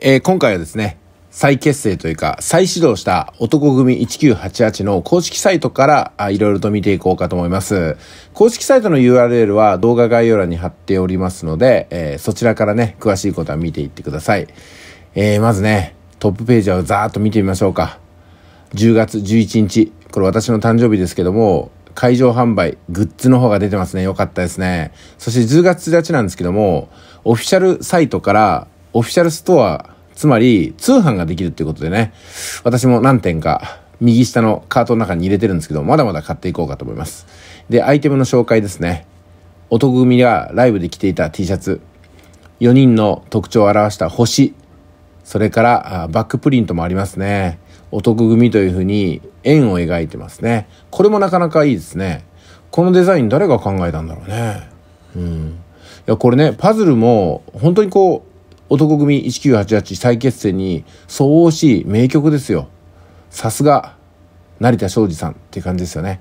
えー、今回はですね、再結成というか、再始動した男組1988の公式サイトからいろいろと見ていこうかと思います。公式サイトの URL は動画概要欄に貼っておりますので、えー、そちらからね、詳しいことは見ていってください。えー、まずね、トップページをざーっと見てみましょうか。10月11日、これ私の誕生日ですけども、会場販売、グッズの方が出てますね。よかったですね。そして10月1日なんですけども、オフィシャルサイトからオフィシャルストア、つまり通販ができるっていうことでね、私も何点か右下のカートの中に入れてるんですけど、まだまだ買っていこうかと思います。で、アイテムの紹介ですね。男組がライブで着ていた T シャツ、4人の特徴を表した星、それからバックプリントもありますね。男組というふうに円を描いてますね。これもなかなかいいですね。このデザイン誰が考えたんだろうね。うん。いや、これね、パズルも本当にこう、男組1988再結成に相応しい名曲ですよ。さすが、成田昭司さんっていう感じですよね。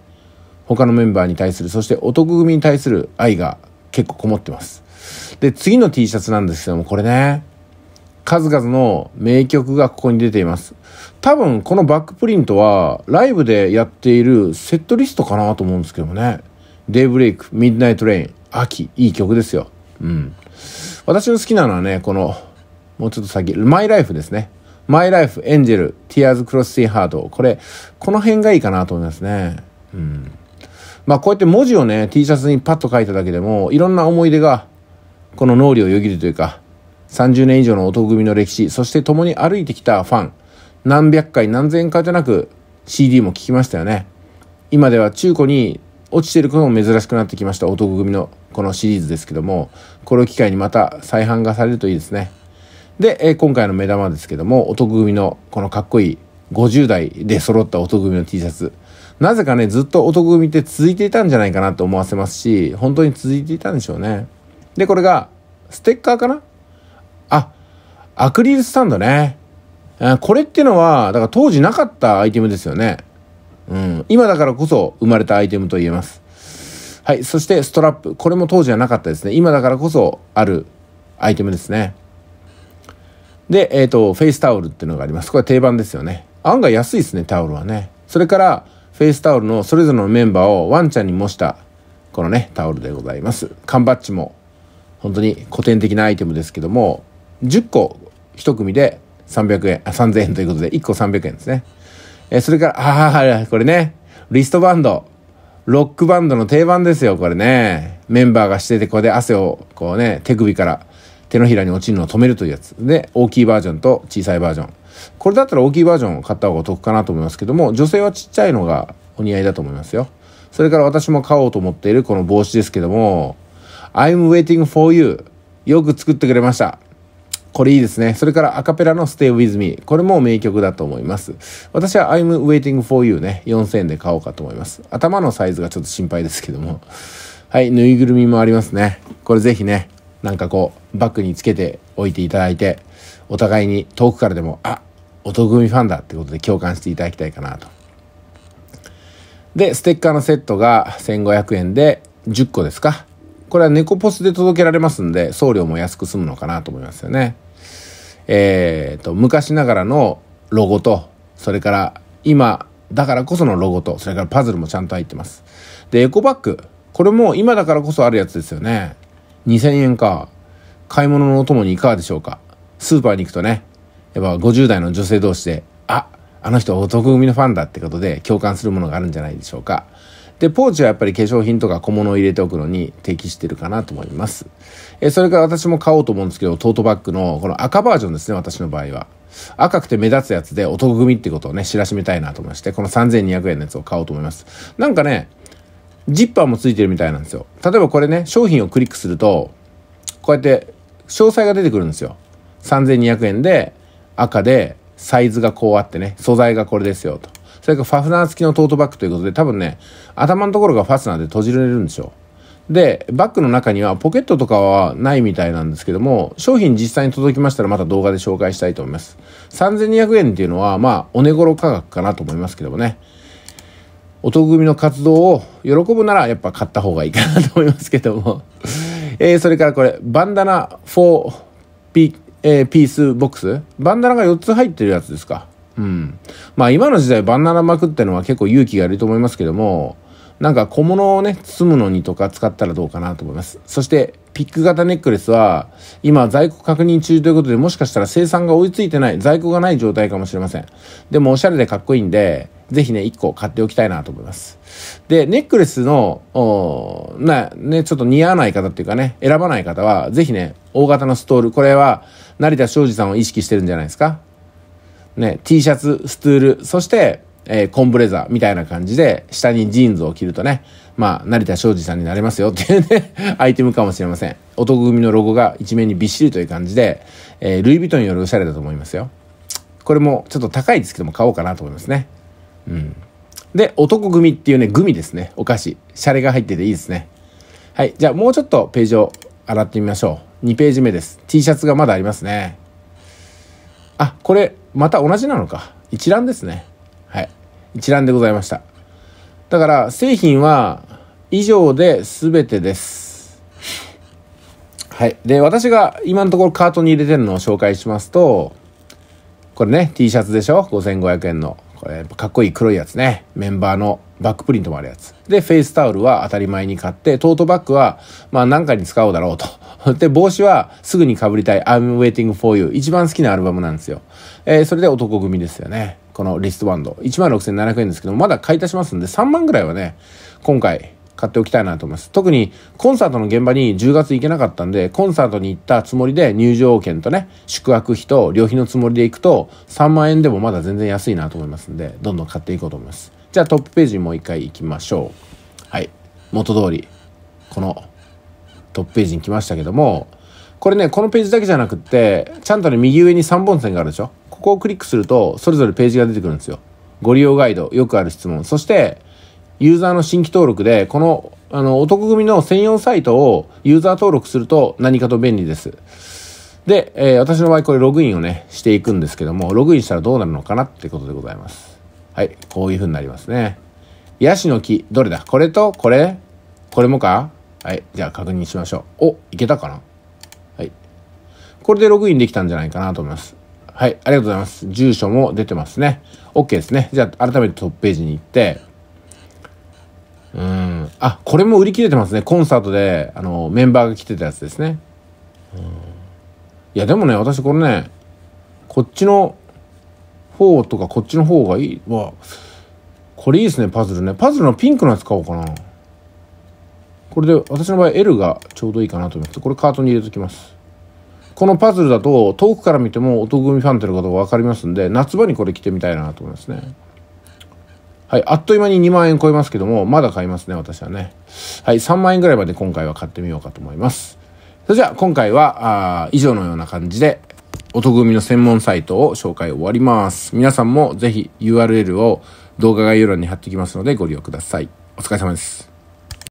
他のメンバーに対する、そして男組に対する愛が結構こもってます。で、次の T シャツなんですけども、これね、数々の名曲がここに出ています。多分このバックプリントはライブでやっているセットリストかなと思うんですけどもね。デイブレイク、ミッドナイトレイン、秋、いい曲ですよ。うん。私の好きなのはね、この、もうちょっと先、マイライフですね。マイライフ、エンジェル、ティアーズ・クロス・シー・ハート。これ、この辺がいいかなと思いますね。うん。まあ、こうやって文字をね、T シャツにパッと書いただけでも、いろんな思い出が、この脳裏をよぎるというか、30年以上の音組の歴史、そして共に歩いてきたファン、何百回何千回ゃなく CD も聴きましたよね。今では中古に落ちてることも珍しくなってきました、男組のこのシリーズですけどもこれを機会にまた再販がされるといいですねで、え今回の目玉ですけども男組のこのかっこいい50代で揃った男組の T シャツなぜかねずっと男組って続いていたんじゃないかなと思わせますし本当に続いていたんでしょうねでこれがステッカーかなあアクリルスタンドねこれってのはだから当時なかったアイテムですよねうん今だからこそ生まれたアイテムと言えますはい。そしてストラップ。これも当時はなかったですね。今だからこそあるアイテムですね。で、えっ、ー、と、フェイスタオルっていうのがあります。これ定番ですよね。案外安いですね、タオルはね。それから、フェイスタオルのそれぞれのメンバーをワンちゃんに模した、このね、タオルでございます。缶バッジも、本当に古典的なアイテムですけども、10個1組で300円、あ、3000円ということで、1個300円ですね。えそれから、ああ、これね、リストバンド。ロックバンドの定番ですよ、これね。メンバーがしてて、ここで汗を、こうね、手首から手のひらに落ちるのを止めるというやつ。で、大きいバージョンと小さいバージョン。これだったら大きいバージョンを買った方が得かなと思いますけども、女性はちっちゃいのがお似合いだと思いますよ。それから私も買おうと思っているこの帽子ですけども、I'm waiting for you よく作ってくれました。これいいですね。それからアカペラの Stay With Me。これも名曲だと思います。私は I'm Waiting for You ね。4000円で買おうかと思います。頭のサイズがちょっと心配ですけども。はい、ぬいぐるみもありますね。これぜひね、なんかこう、バッグにつけておいていただいて、お互いに遠くからでも、あ、音組ファンだってことで共感していただきたいかなと。で、ステッカーのセットが1500円で10個ですか。これは猫ポスで届けられますんで、送料も安く済むのかなと思いますよね。えー、と、昔ながらのロゴと、それから今だからこそのロゴと、それからパズルもちゃんと入ってます。で、エコバッグ。これも今だからこそあるやつですよね。2000円か。買い物のお供にいかがでしょうか。スーパーに行くとね、やっぱ50代の女性同士で、あ、あの人男組のファンだってことで共感するものがあるんじゃないでしょうか。で、ポーチはやっぱり化粧品とか小物を入れておくのに適してるかなと思います。えそれから私も買おうと思うんですけど、トートバッグのこの赤バージョンですね、私の場合は。赤くて目立つやつでお得組ってことをね、知らしめたいなと思いまして、この3200円のやつを買おうと思います。なんかね、ジッパーもついてるみたいなんですよ。例えばこれね、商品をクリックすると、こうやって詳細が出てくるんですよ。3200円で、赤で、サイズがこうあってね、素材がこれですよ、と。れがファスナー付きのトートバッグということで、多分ね、頭のところがファスナーで閉じられるんですよ。で、バッグの中にはポケットとかはないみたいなんですけども、商品実際に届きましたらまた動画で紹介したいと思います。3200円っていうのは、まあ、お値頃価格かなと思いますけどもね。お得組の活動を喜ぶならやっぱ買った方がいいかなと思いますけどもえー、それからこれ、バンダナ4ピ,、えー、ピースボックス。バンダナが4つ入ってるやつですか。うん。まあ今の時代バナナ巻くってのは結構勇気がいると思いますけども、なんか小物をね、包むのにとか使ったらどうかなと思います。そして、ピック型ネックレスは、今在庫確認中ということで、もしかしたら生産が追いついてない、在庫がない状態かもしれません。でもおしゃれでかっこいいんで、ぜひね、1個買っておきたいなと思います。で、ネックレスの、ね、ちょっと似合わない方っていうかね、選ばない方は、ぜひね、大型のストール、これは、成田昌司さんを意識してるんじゃないですかね、T シャツ、ストゥール、そして、えー、コンブレザーみたいな感じで、下にジーンズを着るとね、まあ、成田昭司さんになれますよっていうね アイテムかもしれません。男組のロゴが一面にびっしりという感じで、えー、ルイ・ヴィトンよりおしゃれだと思いますよ。これもちょっと高いですけども買おうかなと思いますね。うん。で、男組っていうね、グミですね。お菓子。シャレが入ってていいですね。はい。じゃあもうちょっとページを洗ってみましょう。2ページ目です。T シャツがまだありますね。あ、これ、また同じなのか。一覧ですね。はい。一覧でございました。だから、製品は以上で全てです。はい。で、私が今のところカートに入れてるのを紹介しますと、これね、T シャツでしょ ?5500 円の。これ、かっこいい黒いやつね。メンバーのバックプリントもあるやつ。で、フェイスタオルは当たり前に買って、トートバッグは、まあ何かに使おうだろうと。で、帽子はすぐに被りたい I'm waiting for you。一番好きなアルバムなんですよ。えー、それで男組ですよね。このリストバンド。16,700円ですけど、まだ買い足しますんで、3万ぐらいはね、今回、買っておきたいなと思います。特にコンサートの現場に10月行けなかったんで、コンサートに行ったつもりで入場券とね、宿泊費と旅費のつもりで行くと、3万円でもまだ全然安いなと思いますんで、どんどん買っていこうと思います。じゃあトップページにもう一回行きましょう。はい。元通り、このトップページに来ましたけども、これね、このページだけじゃなくって、ちゃんとね、右上に3本線があるでしょここをクリックすると、それぞれページが出てくるんですよ。ご利用ガイド、よくある質問。そして、ユーザーの新規登録で、この、あの、お得組の専用サイトをユーザー登録すると何かと便利です。で、えー、私の場合これログインをね、していくんですけども、ログインしたらどうなるのかなってことでございます。はい、こういう風になりますね。ヤシの木、どれだこれと、これこれもかはい、じゃあ確認しましょう。お、いけたかなはい。これでログインできたんじゃないかなと思います。はい、ありがとうございます。住所も出てますね。OK ですね。じゃあ改めてトップページに行って、あこれも売り切れてますねコンサートであのメンバーが来てたやつですね、いやでもね私これねこっちの方とかこっちの方がいいわこれいいですねパズルねパズルのピンクのやつ買おうかなこれで私の場合 L がちょうどいいかなと思ってこれカートに入れときますこのパズルだと遠くから見ても音組ファンってのことが分かりますんで夏場にこれ着てみたいなと思いますね、はい、あっという間に2万円超えますけども、まだ買いますね、私はね。はい、3万円ぐらいまで今回は買ってみようかと思います。それじゃあ、今回は、あ以上のような感じで、音組の専門サイトを紹介終わります。皆さんもぜひ URL を動画概要欄に貼ってきますのでご利用ください。お疲れ様です。